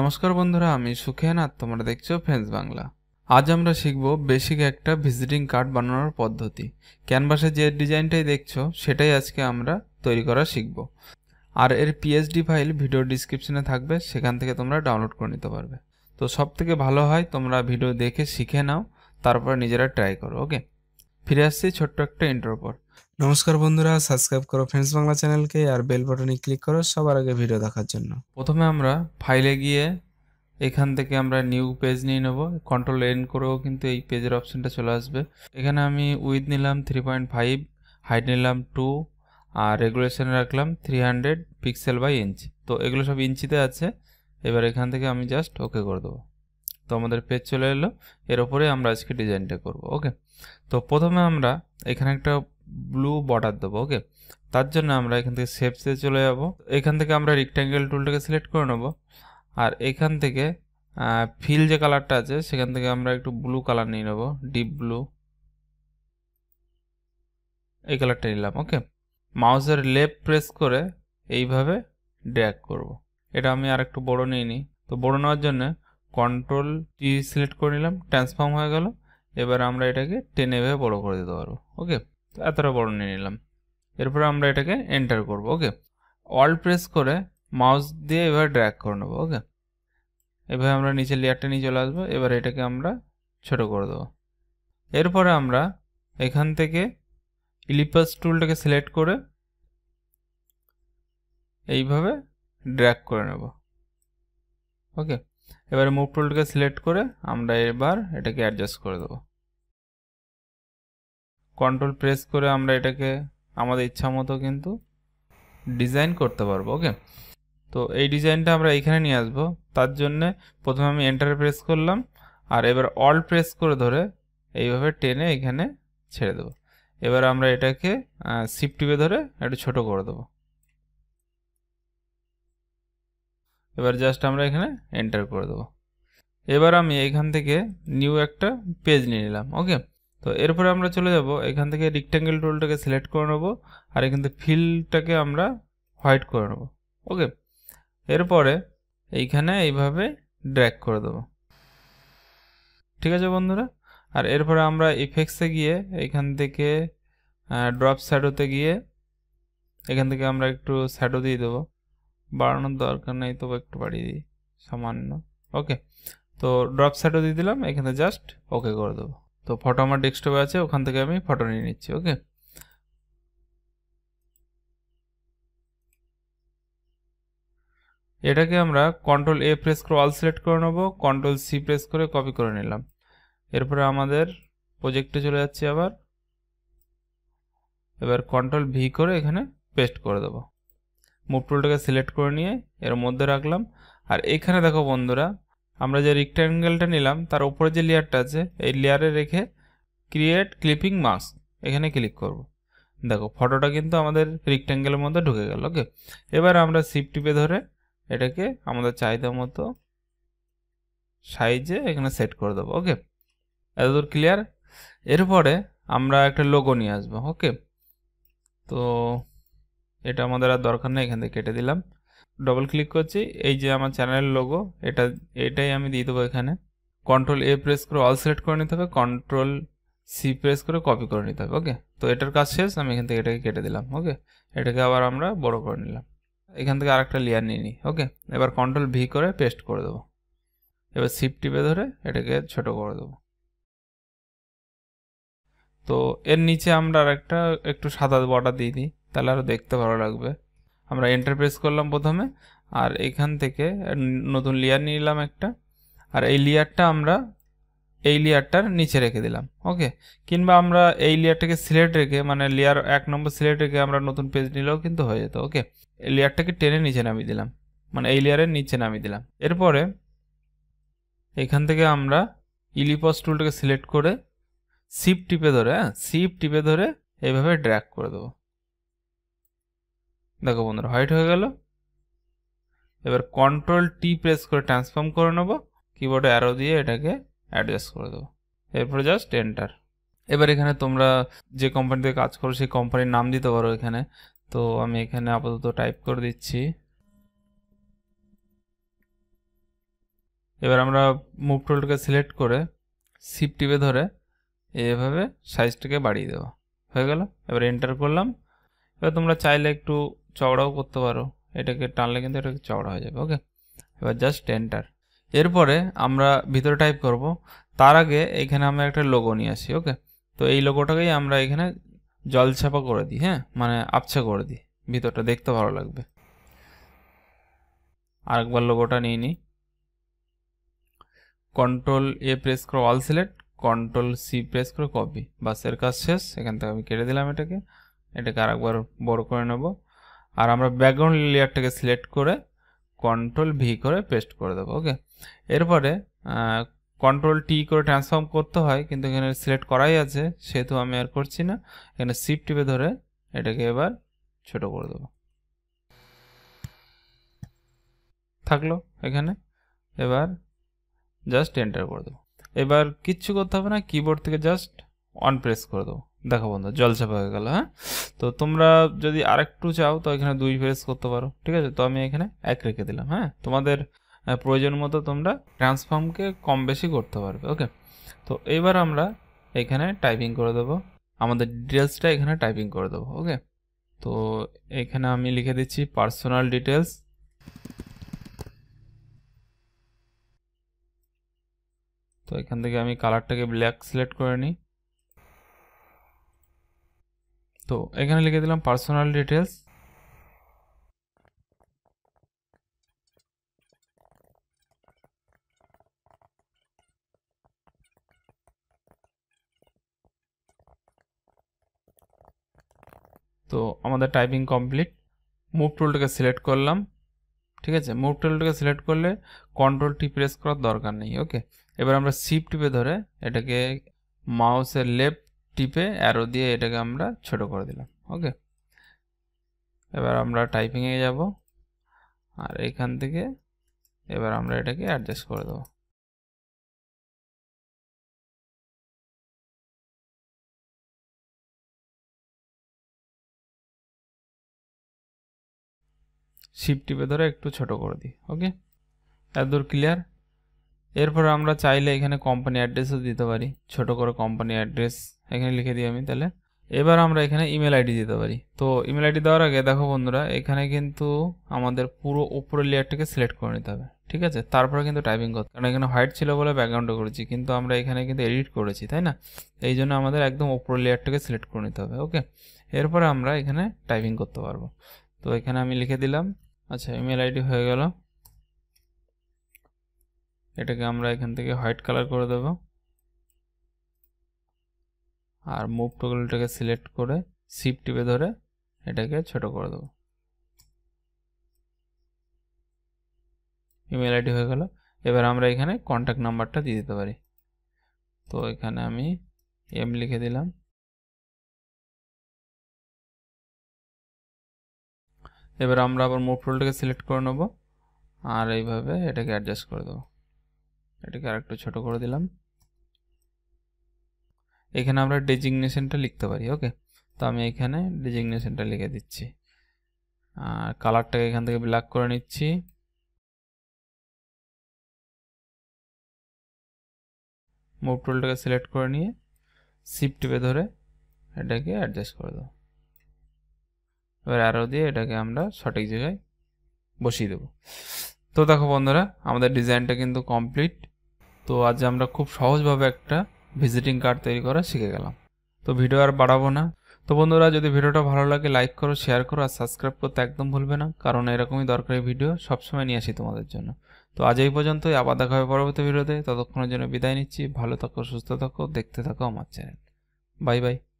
নমস্কার বন্ধুরা আমি সুখেন আর তোমরা দেখছো ফ্রেন্স বাংলা আজ আমরা শিখব বেসিক একটা ভিজিটিং কার্ড বানানোর পদ্ধতি ক্যানভাসে যে ডিজাইনটাই দেখছো সেটাই আজকে আমরা তৈরি করা শিখব আর এর পিএইচডি ফাইল ভিডিও ডিসক্রিপশনে থাকবে সেখান থেকে তোমরা ডাউনলোড করে নিতে পারবে তো সব থেকে ভালো হয় তোমরা ভিডিও দেখে শিখে নাও তারপর নিজেরা ট্রাই করো ওকে ফিরে আসছি ছোট্ট একটা ইন্টার পর নমস্কার বন্ধুরা সাবস্ক্রাইব করো ফ্রেন্ডস বাংলা চ্যানেলকে আর বেল বাটনে ক্লিক করো সবার আগে ভিডিও দেখার জন্য প্রথমে আমরা ফাইলে গিয়ে এখান থেকে আমরা নিউ পেজ নিয়ে নেব কন্ট্রোল এন করেও কিন্তু এই পেজের অপশানটা চলে আসবে এখানে আমি উইথ নিলাম থ্রি পয়েন্ট ফাইভ হাইট নিলাম টু আর রেগুলেশন রাখলাম three hundred pixel by inch তো এগুলো সব ইঞ্চিতে আছে এবার এখান থেকে আমি জাস্ট ওকে করে দেবো তো আমাদের পেজ চলে এলো এর ওপরে আমরা আজকে ডিজাইনটা করব ওকে তো প্রথমে আমরা এখানে একটা ব্লু বর্ডার দেবো ওকে তার জন্য আমরা এখান থেকে সেপসে চলে যাব এখান থেকে আমরা রেক্ট্যাঙ্গেল টুলটাকে সিলেক্ট করে নেব আর এখান থেকে ফিল যে কালারটা আছে সেখান থেকে আমরা একটু ব্লু কালার নিয়ে নেব ডিপ ব্লু এই কালারটা নিলাম ওকে মাউসের লেফট প্রেস করে এইভাবে ড্র্যাক করব। এটা আমি আর একটু বড়ো নিয়ে নিই তো বড়ো নেওয়ার জন্য কন্ট্রোল টি সিলেক্ট করে নিলাম ট্রান্সফর্ম হয়ে গেল এবার আমরা এটাকে টেন এভাবে বড়ো করে দিতে পারবো ওকে তো এতটা বড় নিয়ে নিলাম এরপর আমরা এটাকে এন্টার করব ওকে অল প্রেস করে মাউস দিয়ে এবার ড্র্যাক করে নেবো ওকে এভাবে আমরা নিচে লেয়ারটা নিয়ে চলে আসবো এবার এটাকে আমরা ছোট করে দেবো এরপরে আমরা এখান থেকে ইলিপাস টুলটাকে সিলেক্ট করে এইভাবে ড্র্যাক করে নেব ওকে এবারে মুভ টুলটাকে সিলেক্ট করে আমরা এবার এটাকে অ্যাডজাস্ট করে দেবো কন্ট্রোল প্রেস করে আমরা এটাকে আমাদের ইচ্ছা মতো কিন্তু ডিজাইন করতে পারবো ওকে তো এই ডিজাইনটা আমরা এখানে নিয়ে আসবো তার জন্যে প্রথমে আমি এন্টার প্রেস করলাম আর এবার অল প্রেস করে ধরে এইভাবে টেনে এখানে ছেড়ে দেবো এবার আমরা এটাকে শিফট টিপে ধরে একটু ছোট করে দেবো এবার জাস্ট আমরা এখানে এন্টার করে দেবো এবার আমি এখান থেকে নিউ একটা পেজ নিয়ে নিলাম ওকে তো এরপরে আমরা চলে যাব এখান থেকে রিক্টাঙ্গেল টুলটাকে সিলেক্ট করে নেবো আর এখান থেকে ফিলটাকে আমরা হোয়াইট করে নেবো ওকে এরপরে এইখানে এইভাবে ড্র্যাক করে দেবো ঠিক আছে বন্ধুরা আর এরপরে আমরা ইফেক্টসে গিয়ে এখান থেকে ড্রপ শ্যাডোতে গিয়ে এখান থেকে আমরা একটু শ্যাডো দিয়ে দেবো বাড়ানোর দরকার নেই তবু একটু বাড়িয়ে দিই সামান্য ওকে তো ড্রপ সাইডও দিয়ে দিলাম এখানে জাস্ট ওকে করে দেবো তো ফটো আমার ডেস্কটপে আছে ওখান থেকে আমি ফটো নিয়ে নিচ্ছি ওকে এটাকে আমরা কন্ট্রোল এ প্রেস করে অল সিলেক্ট করে নেবো কন্ট্রোল সি প্রেস করে কপি করে নিলাম এরপরে আমাদের প্রজেক্টে চলে যাচ্ছে আবার এবার কন্ট্রোল ভি করে এখানে পেস্ট করে দেবো মুভ টুলটাকে সিলেক্ট করে নিয়ে এর মধ্যে রাখলাম আর এখানে দেখো বন্ধুরা আমরা যে রেক্ট্যাঙ্গেলটা নিলাম তার উপরে যে লেয়ারটা আছে এই লেয়ারে রেখে ক্রিয়েট ক্লিপিং মাস্ক এখানে ক্লিক করব। দেখো ফটোটা কিন্তু আমাদের রেক্ট্যাঙ্গেলের মধ্যে ঢুকে গেল ওকে এবার আমরা সিপ টিপে ধরে এটাকে আমাদের চাহিদা মতো সাইজে এখানে সেট করে দেবো ওকে এতদূর ক্লিয়ার এরপরে আমরা একটা লোগো নিয়ে আসবো ওকে তো এটা আমাদের আর দরকার নেই এখান থেকে কেটে দিলাম ডবল ক্লিক করছি এই যে আমার চ্যানেলের লোগো এটা এটাই আমি দিয়ে দেবো এখানে কন্ট্রোল এ প্রেস করে অল সিলেক্ট করে নিতে হবে কন্ট্রোল সি প্রেস করে কপি করে নিতে হবে ওকে তো এটার কাজ শেষ আমি এখান থেকে এটাকে কেটে দিলাম ওকে এটাকে আবার আমরা বড় করে নিলাম এখান থেকে আরেকটা লেয়ার নিয়ে নিই ওকে এবার কন্ট্রোল ভি করে পেস্ট করে দেবো এবার সিপ টিপে ধরে এটাকে ছোট করে দেবো তো এর নিচে আমরা আরেকটা একটু সাদা বর্ডার দিয়ে দিই তাহলে আরও দেখতে ভালো লাগবে আমরা এন্টারপ্রেস করলাম প্রথমে আর এখান থেকে নতুন লেয়ার নিলাম একটা আর এই লেয়ারটা আমরা এই লেয়ারটার নিচে রেখে দিলাম ওকে কিংবা আমরা এই লেয়ারটাকে সিলেক্ট রেখে মানে লেয়ার এক নম্বর সিলেক্ট রেখে আমরা নতুন পেজ নিলেও কিন্তু হয়ে যেত ওকে এই লেয়ারটাকে টেনে নিচে নামিয়ে দিলাম মানে এই লেয়ারের নিচে নামিয়ে দিলাম এরপরে এখান থেকে আমরা ইলিপস টুলটাকে সিলেক্ট করে সিপ টিপে ধরে হ্যাঁ সিপ টিপে ধরে এইভাবে ড্র্যাক করে দেবো দেখো বন্ধুরা হোয়াইট হয়ে গেল এবার কন্ট্রোল টি প্রেস করে ট্রান্সফর্ম করে নেবো কিবোর্ডে অ্যারো দিয়ে এটাকে অ্যাডজাস্ট করে দেবো এরপরে জাস্ট এন্টার এবার এখানে তোমরা যে কোম্পানিতে কাজ করো সেই কোম্পানির নাম দিতে পারো এখানে তো আমি এখানে আপাতত টাইপ করে দিচ্ছি এবার আমরা মুভ টুলটাকে সিলেক্ট করে সিপ টিপে ধরে এভাবে সাইজটাকে বাড়িয়ে দেবো হয়ে গেল এবার এন্টার করলাম এবার তোমরা চাইলে একটু চওড়াও করতে পারো এটাকে টানলে কিন্তু এটাকে চওড়া হয়ে যাবে ওকে এবার জাস্ট এন্টার এরপরে আমরা ভিতরে টাইপ করব তার আগে এখানে আমরা একটা লোগো নিয়ে আসি ওকে তো এই লোগোটাকেই আমরা এখানে জল ছাপা করে দিই হ্যাঁ মানে আবছা করে দিই ভিতরটা দেখতে ভালো লাগবে আরেকবার লোগোটা নিয়ে নিই কন্ট্রোল এ প্রেস করো all select control C press করে কপি বাসের কাজ শেষ এখান থেকে আমি কেটে দিলাম এটাকে এটাকে আরেকবার বড় করে নেবো আর আমরা ব্যাকগ্রাউন্ড লেয়ারটাকে সিলেক্ট করে কন্ট্রোল ভি করে পেস্ট করে দেবো ওকে এরপরে কন্ট্রোল টি করে ট্রান্সফর্ম করতে হয় কিন্তু এখানে সিলেক্ট করাই আছে সেহেতু আমি আর করছি না এখানে সিপ টিপে ধরে এটাকে এবার ছোট করে দেবো থাকলো এখানে এবার জাস্ট এন্টার করে দেবো এবার কিচ্ছু করতে হবে না কিবোর্ড থেকে জাস্ট অন প্রেস করে দেবো দেখো বন্ধু চাপা হয়ে গেল হ্যাঁ তো তোমরা যদি আরেকটু চাও তো এখানে দুই ফেস করতে পারো ঠিক আছে তো আমি এখানে এক রেখে দিলাম হ্যাঁ তোমাদের প্রয়োজন মতো তোমরা ট্রান্সফর্মকে কম বেশি করতে পারবে ওকে তো এবার আমরা এখানে টাইপিং করে দেবো আমাদের ডিটেলসটা এখানে টাইপিং করে দেবো ওকে তো এখানে আমি লিখে দিচ্ছি পার্সোনাল ডিটেলস তো এখান থেকে আমি কালারটাকে ব্ল্যাক সিলেক্ট করে নিই তো এখানে লিখে দিলাম পার্সোনাল ডিটেলস তো আমাদের টাইপিং কমপ্লিট মুভ টুলটাকে সিলেক্ট করলাম ঠিক আছে মুভ টুলটাকে সিলেক্ট করলে কন্ট্রোল টি প্রেস করার দরকার নেই ওকে এবার আমরা শিফট টিপে ধরে এটাকে মাউসের লেফট টিপে অ্যারো দিয়ে এটাকে আমরা ছোট করে দিলাম ওকে এবার আমরা টাইপিংয়ে যাব আর এখান থেকে এবার আমরা এটাকে অ্যাডজাস্ট করে দেবো শিপ টিপে ধরে একটু ছোট করে দিই ওকে এতদূর ক্লিয়ার এরপর আমরা চাইলে এখানে কোম্পানি অ্যাড্রেসও দিতে পারি ছোট করে কোম্পানি অ্যাড্রেস এখানে লিখে দিই আমি তাহলে এবার আমরা এখানে ইমেল আইডি দিতে পারি তো ইমেল আইডি দেওয়ার আগে দেখো বন্ধুরা এখানে কিন্তু আমাদের পুরো উপরের লেয়ারটাকে সিলেক্ট করে নিতে হবে ঠিক আছে তারপরে কিন্তু টাইপিং করতে কারণ এখানে হোয়াইট ছিল বলে ব্যাকগ্রাউন্ডও করেছি কিন্তু আমরা এখানে কিন্তু এডিট করেছি তাই না এই জন্য আমাদের একদম উপরের লেয়ারটাকে সিলেক্ট করে নিতে হবে ওকে এরপরে আমরা এখানে টাইপিং করতে পারবো তো এখানে আমি লিখে দিলাম আচ্ছা ইমেল আইডি হয়ে গেল এটাকে আমরা এখান থেকে হোয়াইট কালার করে দেবো আর মুভ টগলটাকে সিলেক্ট করে শিপ টিপে ধরে এটাকে ছোট করে দেবো ইমেল আইডি হয়ে গেল এবার আমরা এখানে কন্ট্যাক্ট নাম্বারটা দিয়ে দিতে পারি তো এখানে আমি এম লিখে দিলাম এবার আমরা আবার মুভ টোলটাকে সিলেক্ট করে নেব আর এইভাবে এটাকে অ্যাডজাস্ট করে দেবো এটাকে আর একটু ছোটো করে দিলাম এখানে আমরা ডেজিগনেশনটা লিখতে পারি ওকে তো আমি এখানে ডেজিগনেশনটা লিখে দিচ্ছি আর কালারটাকে এখান থেকে ব্ল্যাক করে নিচ্ছি মুভ টুলটাকে সিলেক্ট করে নিয়ে সিফট টিপে ধরে এটাকে অ্যাডজাস্ট করে দেবো এবার আরও দিয়ে এটাকে আমরা সঠিক জায়গায় বসিয়ে দেবো তো দেখো বন্ধুরা আমাদের ডিজাইনটা কিন্তু কমপ্লিট তো আজ আমরা খুব সহজভাবে একটা ভিজিটিং কার্ড তৈরি করা শিখে গেলাম তো ভিডিও আর বাড়াবো না তো বন্ধুরা যদি ভিডিওটা ভালো লাগে লাইক করো শেয়ার করো আর সাবস্ক্রাইব করতে একদম ভুলবে না কারণ এরকমই দরকারি ভিডিও সবসময় নিয়ে আসি তোমাদের জন্য তো আজ এই পর্যন্তই আবার দেখা হবে পরবর্তী ভিডিওতে ততক্ষণের জন্য বিদায় নিচ্ছি ভালো থাকো সুস্থ থাকো দেখতে থাকো আমার চ্যানেল বাই বাই